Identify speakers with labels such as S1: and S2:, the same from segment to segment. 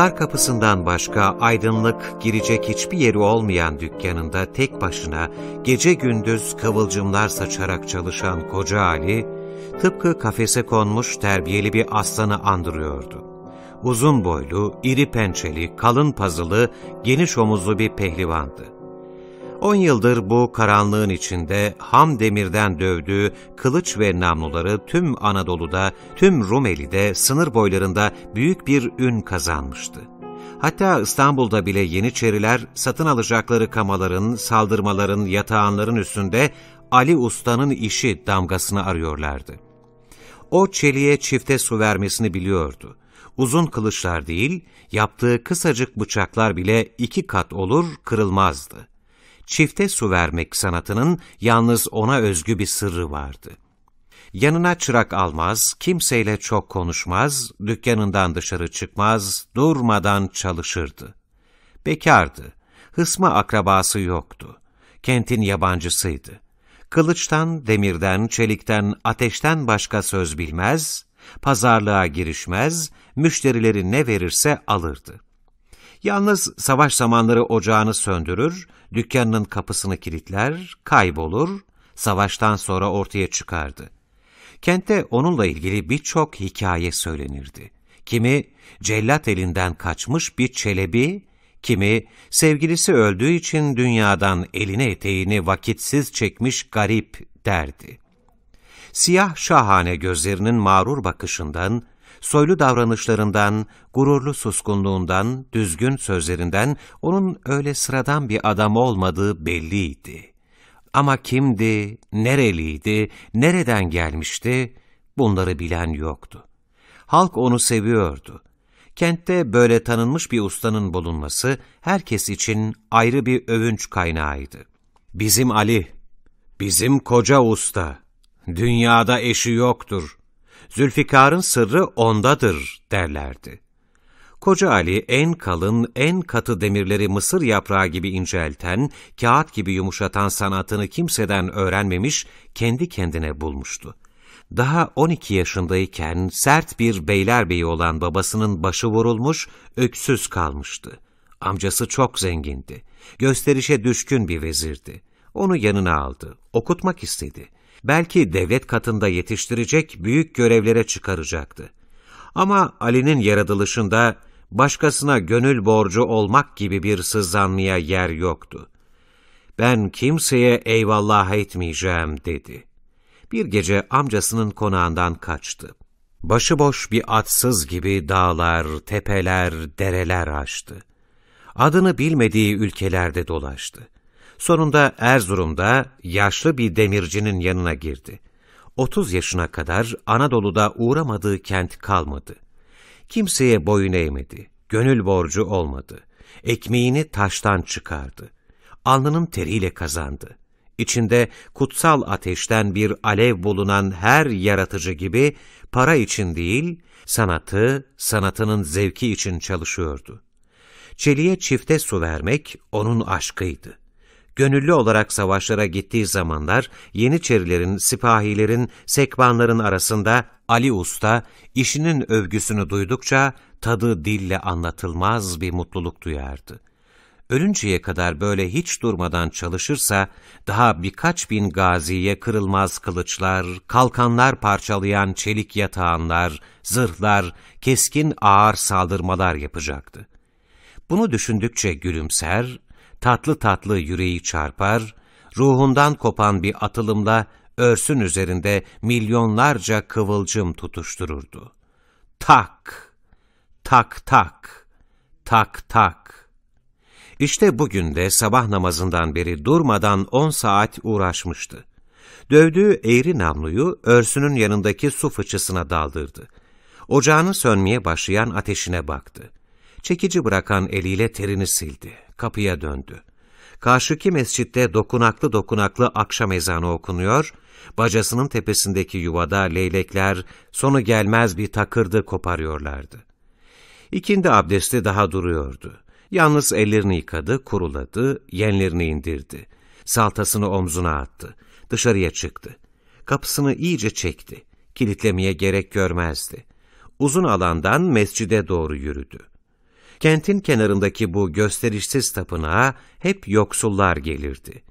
S1: Dar kapısından başka aydınlık, girecek hiçbir yeri olmayan dükkanında tek başına gece gündüz kıvılcımlar saçarak çalışan koca Ali, tıpkı kafese konmuş terbiyeli bir aslanı andırıyordu. Uzun boylu, iri pençeli, kalın pazılı, geniş omuzlu bir pehlivandı. On yıldır bu karanlığın içinde ham demirden dövdüğü kılıç ve namluları tüm Anadolu'da, tüm Rumeli'de, sınır boylarında büyük bir ün kazanmıştı. Hatta İstanbul'da bile Yeniçeriler satın alacakları kamaların, saldırmaların, yatağanların üstünde Ali Usta'nın işi damgasını arıyorlardı. O çeliğe çifte su vermesini biliyordu. Uzun kılıçlar değil, yaptığı kısacık bıçaklar bile iki kat olur, kırılmazdı çifte su vermek sanatının yalnız ona özgü bir sırrı vardı. Yanına çırak almaz, kimseyle çok konuşmaz, dükkanından dışarı çıkmaz, durmadan çalışırdı. Bekardı, hısmı akrabası yoktu, kentin yabancısıydı. Kılıçtan, demirden, çelikten, ateşten başka söz bilmez, pazarlığa girişmez, müşterileri ne verirse alırdı.'' Yalnız savaş zamanları ocağını söndürür, dükkanının kapısını kilitler, kaybolur, savaştan sonra ortaya çıkardı. Kente onunla ilgili birçok hikaye söylenirdi. Kimi cellat elinden kaçmış bir çelebi, kimi sevgilisi öldüğü için dünyadan eline eteğini vakitsiz çekmiş garip derdi. Siyah şahane gözlerinin mağrur bakışından, soylu davranışlarından, gururlu suskunluğundan, düzgün sözlerinden onun öyle sıradan bir adam olmadığı belliydi. Ama kimdi, nereliydi, nereden gelmişti bunları bilen yoktu. Halk onu seviyordu. Kentte böyle tanınmış bir ustanın bulunması herkes için ayrı bir övünç kaynağıydı. Bizim Ali, bizim koca usta, dünyada eşi yoktur.'' Zülfikar'ın sırrı ondadır derlerdi. Koca Ali en kalın, en katı demirleri mısır yaprağı gibi incelten, kağıt gibi yumuşatan sanatını kimseden öğrenmemiş, kendi kendine bulmuştu. Daha 12 yaşındayken sert bir beylerbeyi olan babasının başı vurulmuş, öksüz kalmıştı. Amcası çok zengindi. Gösterişe düşkün bir vezirdi. Onu yanına aldı, okutmak istedi.'' belki devlet katında yetiştirecek büyük görevlere çıkaracaktı. Ama Ali'nin yaratılışında başkasına gönül borcu olmak gibi bir sızlanmaya yer yoktu. Ben kimseye eyvallah etmeyeceğim dedi. Bir gece amcasının konağından kaçtı. Başıboş bir atsız gibi dağlar, tepeler, dereler açtı. Adını bilmediği ülkelerde dolaştı. Sonunda Erzurum'da yaşlı bir demircinin yanına girdi. 30 yaşına kadar Anadolu'da uğramadığı kent kalmadı. Kimseye boyun eğmedi, gönül borcu olmadı. Ekmeğini taştan çıkardı. Alnının teriyle kazandı. İçinde kutsal ateşten bir alev bulunan her yaratıcı gibi para için değil, sanatı, sanatının zevki için çalışıyordu. Çeliğe çifte su vermek onun aşkıydı gönüllü olarak savaşlara gittiği zamanlar Yeniçerilerin, sipahilerin, sekbanların arasında Ali Usta işinin övgüsünü duydukça tadı dille anlatılmaz bir mutluluk duyardı. Ölünceye kadar böyle hiç durmadan çalışırsa daha birkaç bin gaziye kırılmaz kılıçlar, kalkanlar parçalayan çelik yatağanlar, zırhlar, keskin ağır saldırmalar yapacaktı. Bunu düşündükçe gülümser, tatlı tatlı yüreği çarpar, ruhundan kopan bir atılımla örsün üzerinde milyonlarca kıvılcım tutuştururdu. Tak, tak tak, tak tak. İşte bugün de sabah namazından beri durmadan on saat uğraşmıştı. Dövdüğü eğri namluyu örsünün yanındaki su fıçısına daldırdı. Ocağını sönmeye başlayan ateşine baktı. Çekici bırakan eliyle terini sildi kapıya döndü. Karşıki mescitte dokunaklı dokunaklı akşam ezanı okunuyor, bacasının tepesindeki yuvada leylekler sonu gelmez bir takırdı koparıyorlardı. İkindi abdesti daha duruyordu. Yalnız ellerini yıkadı, kuruladı, yenlerini indirdi. Saltasını omzuna attı. Dışarıya çıktı. Kapısını iyice çekti. Kilitlemeye gerek görmezdi. Uzun alandan mescide doğru yürüdü. Kentin kenarındaki bu gösterişsiz tapınağa hep yoksullar gelirdi.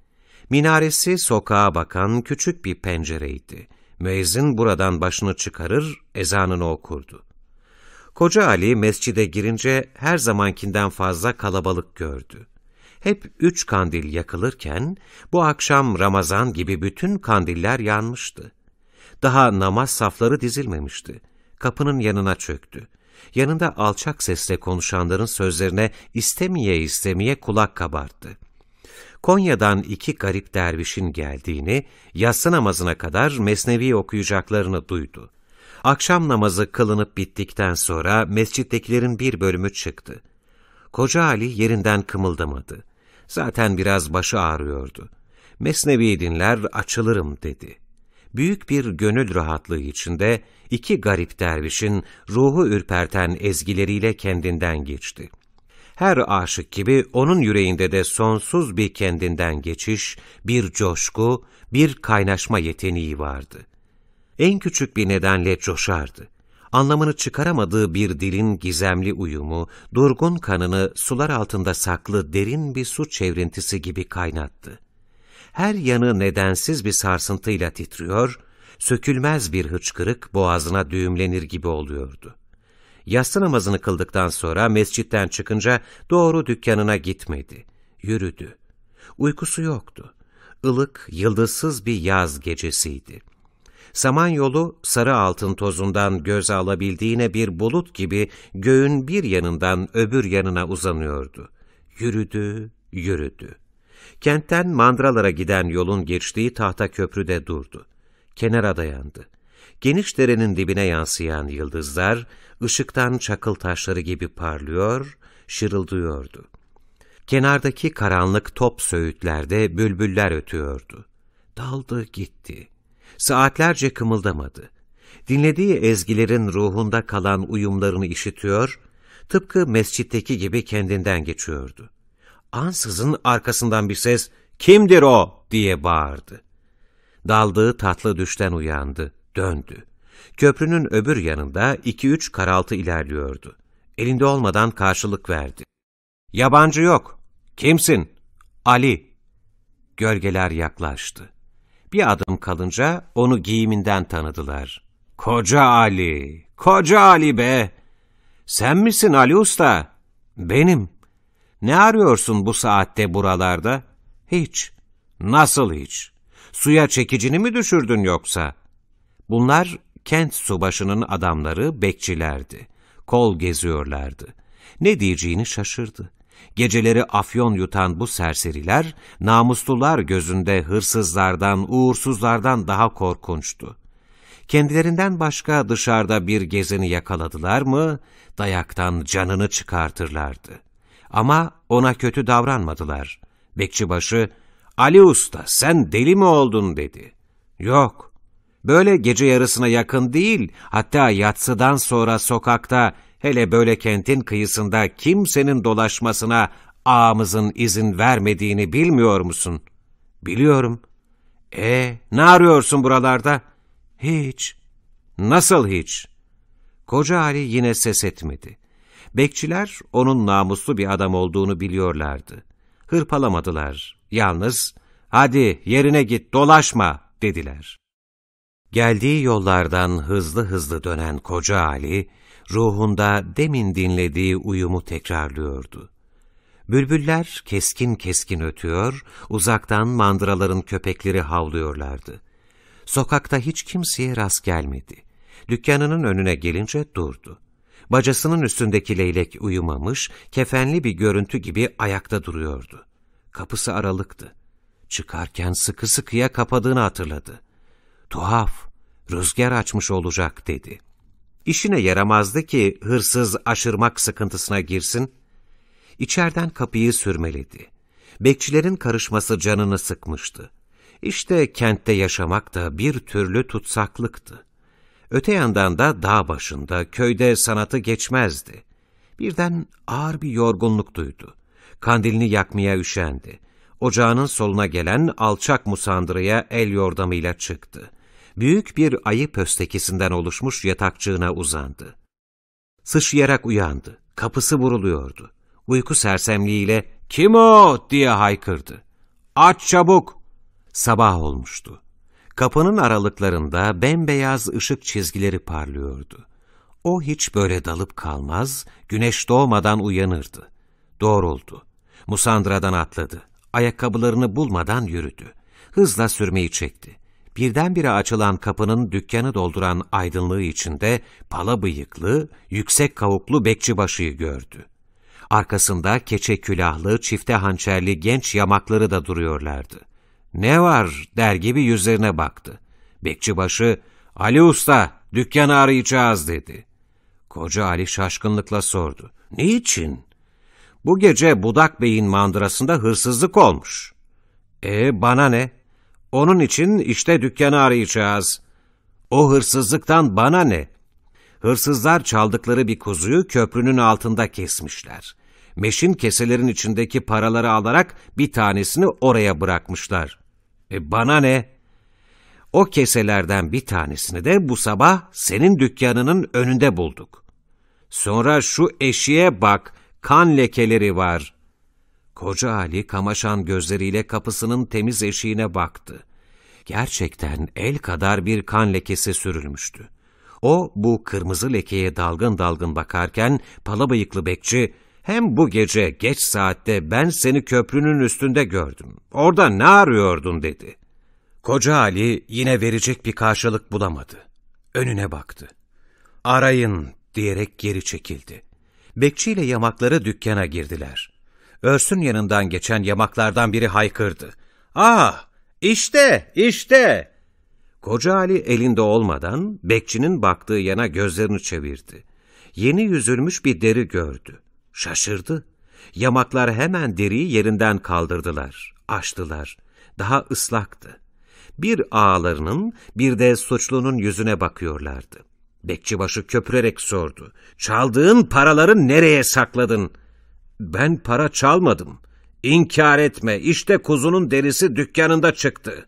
S1: Minaresi sokağa bakan küçük bir pencereydi. Müezzin buradan başını çıkarır, ezanını okurdu. Koca Ali mescide girince her zamankinden fazla kalabalık gördü. Hep üç kandil yakılırken bu akşam Ramazan gibi bütün kandiller yanmıştı. Daha namaz safları dizilmemişti. Kapının yanına çöktü yanında alçak sesle konuşanların sözlerine istemeye istemeye kulak kabarttı. Konya'dan iki garip dervişin geldiğini, yatsı namazına kadar mesnevi okuyacaklarını duydu. Akşam namazı kılınıp bittikten sonra mescittekilerin bir bölümü çıktı. Koca Ali yerinden kımıldamadı. Zaten biraz başı ağrıyordu. Mesnevi dinler açılırım dedi.'' büyük bir gönül rahatlığı içinde iki garip dervişin ruhu ürperten ezgileriyle kendinden geçti. Her aşık gibi onun yüreğinde de sonsuz bir kendinden geçiş, bir coşku, bir kaynaşma yeteneği vardı. En küçük bir nedenle coşardı. Anlamını çıkaramadığı bir dilin gizemli uyumu, durgun kanını sular altında saklı derin bir su çevrintisi gibi kaynattı her yanı nedensiz bir sarsıntıyla titriyor, sökülmez bir hıçkırık boğazına düğümlenir gibi oluyordu. Yatsı namazını kıldıktan sonra mescitten çıkınca doğru dükkanına gitmedi. Yürüdü. Uykusu yoktu. Ilık, yıldızsız bir yaz gecesiydi. Samanyolu sarı altın tozundan göze alabildiğine bir bulut gibi göğün bir yanından öbür yanına uzanıyordu. Yürüdü, yürüdü. Kentten mandralara giden yolun geçtiği tahta köprüde durdu. Kenara dayandı. Geniş derenin dibine yansıyan yıldızlar, ışıktan çakıl taşları gibi parlıyor, şırıldıyordu. Kenardaki karanlık top söğütlerde bülbüller ötüyordu. Daldı gitti. Saatlerce kımıldamadı. Dinlediği ezgilerin ruhunda kalan uyumlarını işitiyor, tıpkı mescitteki gibi kendinden geçiyordu ansızın arkasından bir ses ''Kimdir o?'' diye bağırdı. Daldığı tatlı düşten uyandı, döndü. Köprünün öbür yanında iki üç karaltı ilerliyordu. Elinde olmadan karşılık verdi. ''Yabancı yok. Kimsin?'' ''Ali.'' Gölgeler yaklaştı. Bir adım kalınca onu giyiminden tanıdılar. ''Koca Ali, koca Ali be! Sen misin Ali Usta?'' ''Benim.'' Ne arıyorsun bu saatte buralarda? Hiç. Nasıl hiç? Suya çekicini mi düşürdün yoksa? Bunlar kent subaşının adamları bekçilerdi. Kol geziyorlardı. Ne diyeceğini şaşırdı. Geceleri afyon yutan bu serseriler, namuslular gözünde hırsızlardan, uğursuzlardan daha korkunçtu. Kendilerinden başka dışarıda bir gezini yakaladılar mı, dayaktan canını çıkartırlardı. Ama ona kötü davranmadılar. Bekçibaşı, Ali Usta sen deli mi oldun dedi. Yok, böyle gece yarısına yakın değil, hatta yatsıdan sonra sokakta, hele böyle kentin kıyısında kimsenin dolaşmasına ağamızın izin vermediğini bilmiyor musun? Biliyorum. E ne arıyorsun buralarda? Hiç. Nasıl hiç? Koca Ali yine ses etmedi. Bekçiler onun namuslu bir adam olduğunu biliyorlardı. Hırpalamadılar. Yalnız hadi yerine git dolaşma dediler. Geldiği yollardan hızlı hızlı dönen koca Ali, ruhunda demin dinlediği uyumu tekrarlıyordu. Bülbüller keskin keskin ötüyor, uzaktan mandıraların köpekleri havlıyorlardı. Sokakta hiç kimseye rast gelmedi. Dükkanının önüne gelince durdu. Bacasının üstündeki leylek uyumamış, kefenli bir görüntü gibi ayakta duruyordu. Kapısı aralıktı. Çıkarken sıkı sıkıya kapadığını hatırladı. Tuhaf, rüzgar açmış olacak dedi. İşine yaramazdı ki hırsız aşırmak sıkıntısına girsin. İçeriden kapıyı sürmeledi. Bekçilerin karışması canını sıkmıştı. İşte kentte yaşamak da bir türlü tutsaklıktı. Öte yandan da dağ başında, köyde sanatı geçmezdi. Birden ağır bir yorgunluk duydu. Kandilini yakmaya üşendi. Ocağının soluna gelen alçak musandıraya el yordamıyla çıktı. Büyük bir ayı pöstekisinden oluşmuş yatakçığına uzandı. Sıçrayarak uyandı. Kapısı vuruluyordu. Uyku sersemliğiyle ''Kim o?'' diye haykırdı. ''Aç çabuk!'' Sabah olmuştu. Kapının aralıklarında bembeyaz ışık çizgileri parlıyordu. O hiç böyle dalıp kalmaz, güneş doğmadan uyanırdı. Doğruldu. Musandradan atladı. Ayakkabılarını bulmadan yürüdü. Hızla sürmeyi çekti. Birdenbire açılan kapının dükkanı dolduran aydınlığı içinde pala bıyıklı, yüksek kavuklu bekçibaşıyı gördü. Arkasında keçe külahlı, çifte hançerli genç yamakları da duruyorlardı ne var der gibi yüzlerine baktı. Bekçibaşı, Ali Usta dükkanı arayacağız dedi. Koca Ali şaşkınlıkla sordu. Niçin? Bu gece Budak Bey'in mandırasında hırsızlık olmuş. E bana ne? Onun için işte dükkanı arayacağız. O hırsızlıktan bana ne? Hırsızlar çaldıkları bir kuzuyu köprünün altında kesmişler meşin keselerin içindeki paraları alarak bir tanesini oraya bırakmışlar. E bana ne? O keselerden bir tanesini de bu sabah senin dükkanının önünde bulduk. Sonra şu eşiğe bak, kan lekeleri var. Koca Ali kamaşan gözleriyle kapısının temiz eşiğine baktı. Gerçekten el kadar bir kan lekesi sürülmüştü. O bu kırmızı lekeye dalgın dalgın bakarken pala bıyıklı bekçi hem bu gece geç saatte ben seni köprünün üstünde gördüm. Orada ne arıyordun dedi. Koca Ali yine verecek bir karşılık bulamadı. Önüne baktı. Arayın diyerek geri çekildi. Bekçiyle yamakları dükkana girdiler. Örsün yanından geçen yamaklardan biri haykırdı. Ah işte işte. Koca Ali elinde olmadan bekçinin baktığı yana gözlerini çevirdi. Yeni yüzülmüş bir deri gördü. Şaşırdı. Yamaklar hemen deriyi yerinden kaldırdılar, açtılar. Daha ıslaktı. Bir ağalarının bir de suçlunun yüzüne bakıyorlardı. Bekçibaşı köpürerek sordu. Çaldığın paraları nereye sakladın? Ben para çalmadım. İnkar etme işte kuzunun derisi dükkanında çıktı.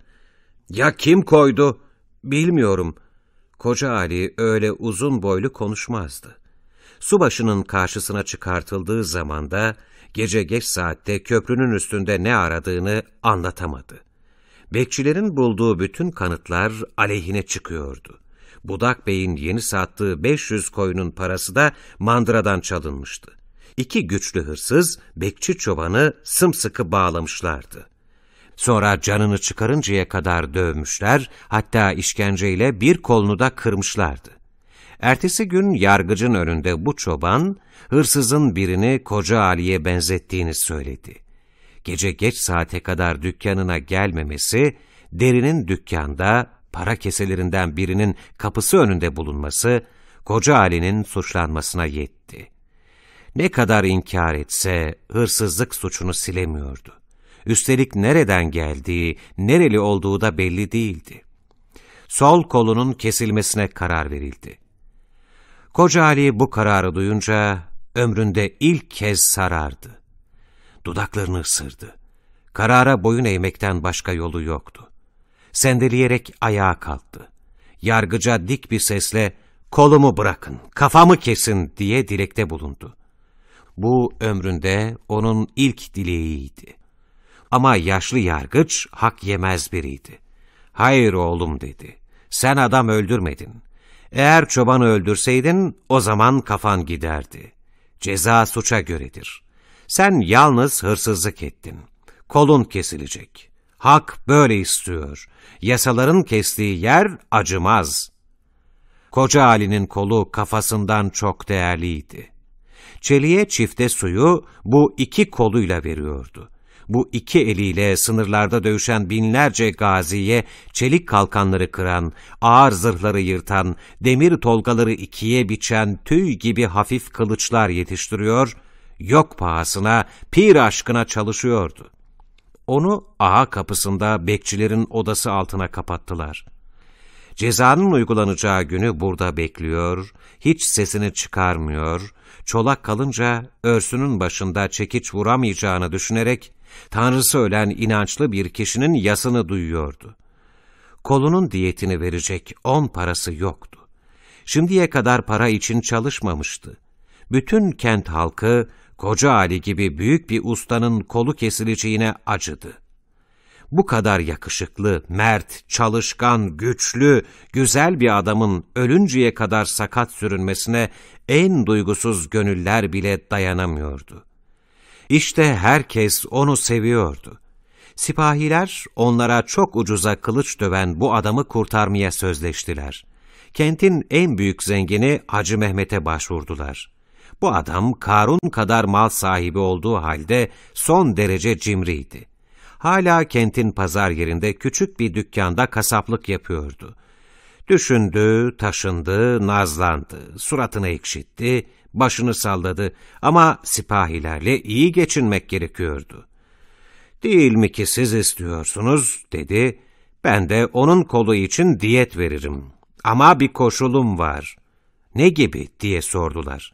S1: Ya kim koydu? Bilmiyorum. Koca Ali öyle uzun boylu konuşmazdı. Subaşının karşısına çıkartıldığı zamanda gece geç saatte köprünün üstünde ne aradığını anlatamadı. Bekçilerin bulduğu bütün kanıtlar aleyhine çıkıyordu. Budak Bey'in yeni sattığı 500 koyunun parası da mandıradan çalınmıştı. İki güçlü hırsız bekçi çobanı sımsıkı bağlamışlardı. Sonra canını çıkarıncaya kadar dövmüşler, hatta işkenceyle bir kolunu da kırmışlardı. Ertesi gün yargıcın önünde bu çoban, hırsızın birini koca Ali'ye benzettiğini söyledi. Gece geç saate kadar dükkanına gelmemesi, derinin dükkanda para keselerinden birinin kapısı önünde bulunması, koca Ali'nin suçlanmasına yetti. Ne kadar inkar etse hırsızlık suçunu silemiyordu. Üstelik nereden geldiği, nereli olduğu da belli değildi. Sol kolunun kesilmesine karar verildi. Koca Ali bu kararı duyunca ömründe ilk kez sarardı. Dudaklarını ısırdı. Karara boyun eğmekten başka yolu yoktu. Sendeleyerek ayağa kalktı. Yargıca dik bir sesle kolumu bırakın, kafamı kesin diye dilekte bulundu. Bu ömründe onun ilk dileğiydi. Ama yaşlı yargıç hak yemez biriydi. Hayır oğlum dedi, sen adam öldürmedin. Eğer çobanı öldürseydin o zaman kafan giderdi. Ceza suça göredir. Sen yalnız hırsızlık ettin. Kolun kesilecek. Hak böyle istiyor. Yasaların kestiği yer acımaz. Koca Ali'nin kolu kafasından çok değerliydi. Çeliğe çifte suyu bu iki koluyla veriyordu bu iki eliyle sınırlarda dövüşen binlerce gaziye çelik kalkanları kıran, ağır zırhları yırtan, demir tolgaları ikiye biçen tüy gibi hafif kılıçlar yetiştiriyor, yok pahasına, pir aşkına çalışıyordu. Onu ağa kapısında bekçilerin odası altına kapattılar. Cezanın uygulanacağı günü burada bekliyor, hiç sesini çıkarmıyor, çolak kalınca örsünün başında çekiç vuramayacağını düşünerek Tanrısı ölen inançlı bir kişinin yasını duyuyordu. Kolunun diyetini verecek on parası yoktu. Şimdiye kadar para için çalışmamıştı. Bütün kent halkı koca Ali gibi büyük bir ustanın kolu kesileceğine acıdı. Bu kadar yakışıklı, mert, çalışkan, güçlü, güzel bir adamın ölünceye kadar sakat sürünmesine en duygusuz gönüller bile dayanamıyordu. İşte herkes onu seviyordu. Sipahiler onlara çok ucuza kılıç döven bu adamı kurtarmaya sözleştiler. Kentin en büyük zengini Hacı Mehmet'e başvurdular. Bu adam Karun kadar mal sahibi olduğu halde son derece cimriydi. Hala kentin pazar yerinde küçük bir dükkanda kasaplık yapıyordu. Düşündü, taşındı, nazlandı, suratını ekşitti, başını salladı ama sipahilerle iyi geçinmek gerekiyordu. Değil mi ki siz istiyorsunuz dedi. Ben de onun kolu için diyet veririm. Ama bir koşulum var. Ne gibi diye sordular.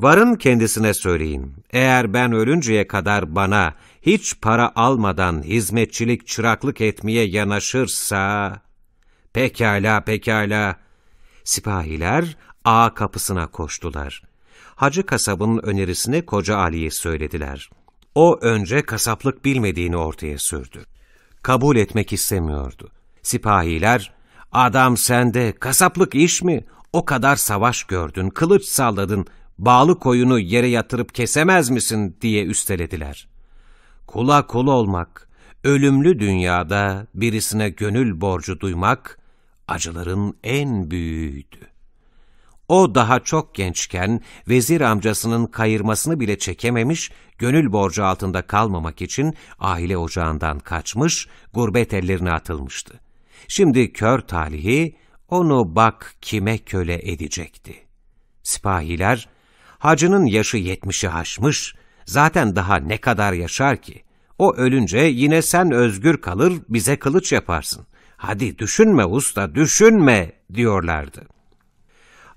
S1: Varın kendisine söyleyin. Eğer ben ölünceye kadar bana hiç para almadan hizmetçilik çıraklık etmeye yanaşırsa... Pekala, pekala. Sipahiler ağ kapısına koştular. Hacı Kasab'ın önerisini Koca Ali'ye söylediler. O önce kasaplık bilmediğini ortaya sürdü. Kabul etmek istemiyordu. Sipahiler, ''Adam sende, kasaplık iş mi? O kadar savaş gördün, kılıç salladın, bağlı koyunu yere yatırıp kesemez misin?'' diye üstelediler. Kula kul olmak, ölümlü dünyada birisine gönül borcu duymak, acıların en büyüğüydü. O daha çok gençken vezir amcasının kayırmasını bile çekememiş, gönül borcu altında kalmamak için aile ocağından kaçmış, gurbet ellerine atılmıştı. Şimdi kör talihi onu bak kime köle edecekti. Sipahiler, hacının yaşı yetmişi haşmış, zaten daha ne kadar yaşar ki? O ölünce yine sen özgür kalır, bize kılıç yaparsın. Hadi düşünme usta, düşünme diyorlardı.''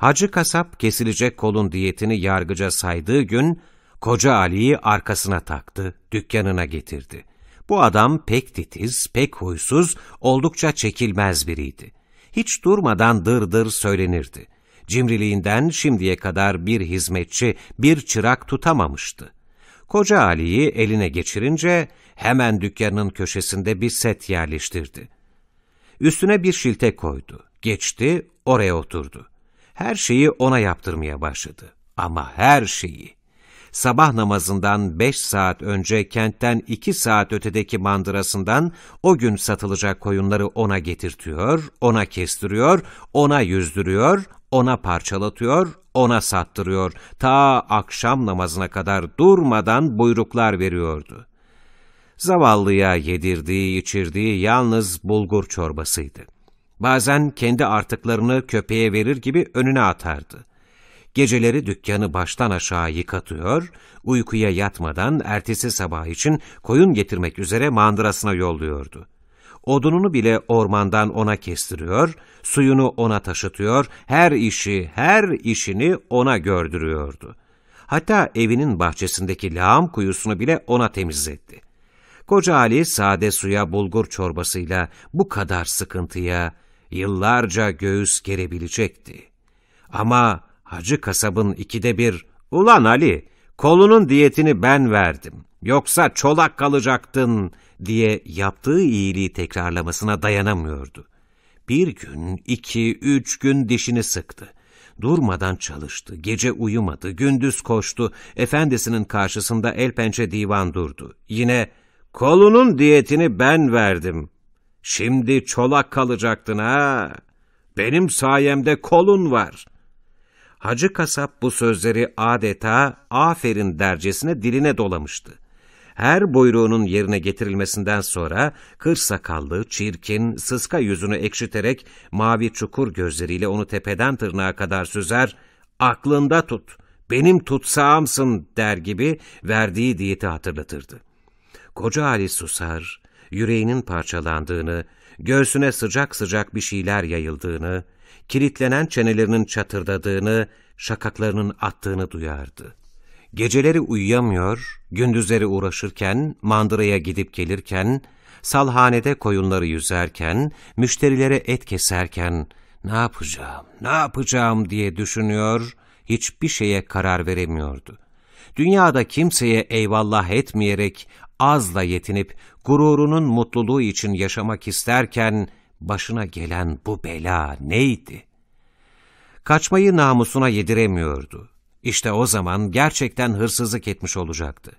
S1: Hacı kasap kesilecek kolun diyetini yargıca saydığı gün, koca Ali'yi arkasına taktı, dükkanına getirdi. Bu adam pek titiz, pek huysuz, oldukça çekilmez biriydi. Hiç durmadan dırdır söylenirdi. Cimriliğinden şimdiye kadar bir hizmetçi, bir çırak tutamamıştı. Koca Ali'yi eline geçirince hemen dükkanın köşesinde bir set yerleştirdi. Üstüne bir şilte koydu, geçti, oraya oturdu. Her şeyi ona yaptırmaya başladı. Ama her şeyi. Sabah namazından beş saat önce kentten iki saat ötedeki mandırasından o gün satılacak koyunları ona getirtiyor, ona kestiriyor, ona yüzdürüyor, ona parçalatıyor, ona sattırıyor. Ta akşam namazına kadar durmadan buyruklar veriyordu. Zavallıya yedirdiği, içirdiği yalnız bulgur çorbasıydı. Bazen kendi artıklarını köpeğe verir gibi önüne atardı. Geceleri dükkanı baştan aşağı yıkatıyor, uykuya yatmadan ertesi sabah için koyun getirmek üzere mandırasına yolluyordu. Odununu bile ormandan ona kestiriyor, suyunu ona taşıtıyor, her işi, her işini ona gördürüyordu. Hatta evinin bahçesindeki lağım kuyusunu bile ona temizletti. Koca Ali sade suya bulgur çorbasıyla bu kadar sıkıntıya, yıllarca göğüs gerebilecekti. Ama Hacı kasabın ikide bir, ulan Ali, kolunun diyetini ben verdim, yoksa çolak kalacaktın diye yaptığı iyiliği tekrarlamasına dayanamıyordu. Bir gün, iki, üç gün dişini sıktı. Durmadan çalıştı, gece uyumadı, gündüz koştu, efendisinin karşısında el pençe divan durdu. Yine, kolunun diyetini ben verdim Şimdi çolak kalacaktın ha. Benim sayemde kolun var. Hacı kasap bu sözleri adeta aferin dercesine diline dolamıştı. Her buyruğunun yerine getirilmesinden sonra kır sakallı, çirkin, sıska yüzünü ekşiterek mavi çukur gözleriyle onu tepeden tırnağa kadar süzer, aklında tut, benim tutsağımsın der gibi verdiği diyeti hatırlatırdı. Koca Ali susar, yüreğinin parçalandığını, göğsüne sıcak sıcak bir şeyler yayıldığını, kilitlenen çenelerinin çatırdadığını, şakaklarının attığını duyardı. Geceleri uyuyamıyor, gündüzleri uğraşırken, mandıraya gidip gelirken, salhanede koyunları yüzerken, müşterilere et keserken, ne yapacağım, ne yapacağım diye düşünüyor, hiçbir şeye karar veremiyordu. Dünyada kimseye eyvallah etmeyerek azla yetinip gururunun mutluluğu için yaşamak isterken başına gelen bu bela neydi? Kaçmayı namusuna yediremiyordu. İşte o zaman gerçekten hırsızlık etmiş olacaktı.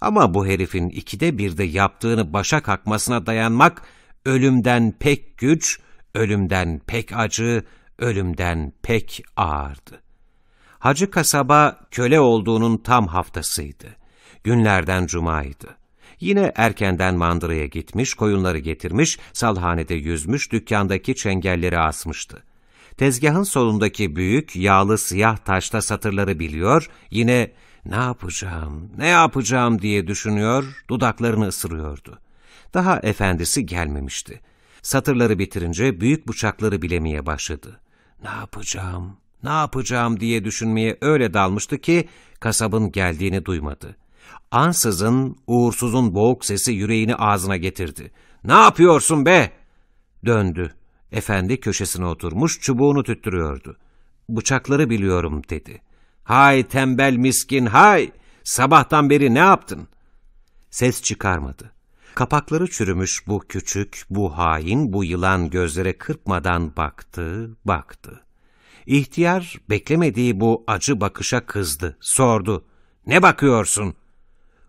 S1: Ama bu herifin ikide birde yaptığını başa kakmasına dayanmak ölümden pek güç, ölümden pek acı, ölümden pek ağırdı. Hacı kasaba köle olduğunun tam haftasıydı. Günlerden cumaydı. Yine erkenden mandıraya gitmiş, koyunları getirmiş, salhanede yüzmüş, dükkandaki çengelleri asmıştı. Tezgahın solundaki büyük, yağlı siyah taşta satırları biliyor, yine ne yapacağım, ne yapacağım diye düşünüyor, dudaklarını ısırıyordu. Daha efendisi gelmemişti. Satırları bitirince büyük bıçakları bilemeye başladı. Ne yapacağım, ne yapacağım diye düşünmeye öyle dalmıştı ki kasabın geldiğini duymadı. Ansızın uğursuzun boğuk sesi yüreğini ağzına getirdi. ''Ne yapıyorsun be?'' Döndü. Efendi köşesine oturmuş çubuğunu tüttürüyordu. ''Bıçakları biliyorum.'' dedi. ''Hay tembel miskin hay! Sabahtan beri ne yaptın?'' Ses çıkarmadı. Kapakları çürümüş bu küçük, bu hain, bu yılan gözlere kırpmadan baktı, baktı. İhtiyar beklemediği bu acı bakışa kızdı, sordu. ''Ne bakıyorsun?''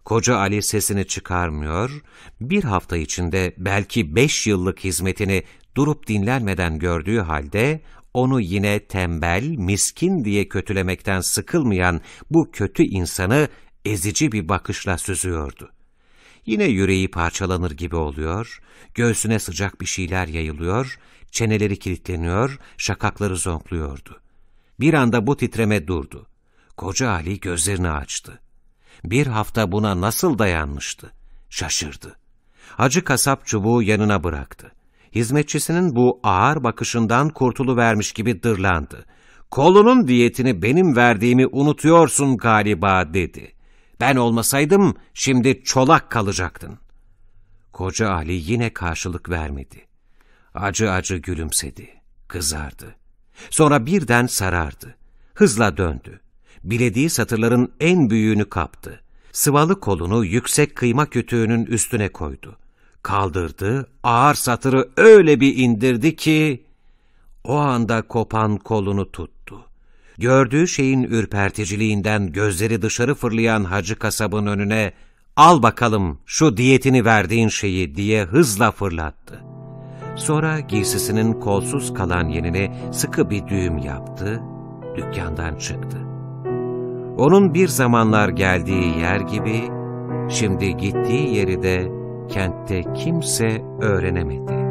S1: Koca Ali sesini çıkarmıyor, bir hafta içinde belki beş yıllık hizmetini durup dinlenmeden gördüğü halde, onu yine tembel, miskin diye kötülemekten sıkılmayan bu kötü insanı ezici bir bakışla süzüyordu. Yine yüreği parçalanır gibi oluyor, göğsüne sıcak bir şeyler yayılıyor, çeneleri kilitleniyor, şakakları zonkluyordu. Bir anda bu titreme durdu. Koca Ali gözlerini açtı bir hafta buna nasıl dayanmıştı? Şaşırdı. Hacı kasap çubuğu yanına bıraktı. Hizmetçisinin bu ağır bakışından kurtuluvermiş gibi dırlandı. Kolunun diyetini benim verdiğimi unutuyorsun galiba dedi. Ben olmasaydım şimdi çolak kalacaktın. Koca Ali yine karşılık vermedi. Acı acı gülümsedi, kızardı. Sonra birden sarardı. Hızla döndü bilediği satırların en büyüğünü kaptı. Sıvalı kolunu yüksek kıyma kütüğünün üstüne koydu. Kaldırdı, ağır satırı öyle bir indirdi ki... O anda kopan kolunu tuttu. Gördüğü şeyin ürperticiliğinden gözleri dışarı fırlayan hacı kasabın önüne ''Al bakalım şu diyetini verdiğin şeyi'' diye hızla fırlattı. Sonra giysisinin kolsuz kalan yenine sıkı bir düğüm yaptı, dükkandan çıktı. Onun bir zamanlar geldiği yer gibi, şimdi gittiği yeri de kentte kimse öğrenemedi.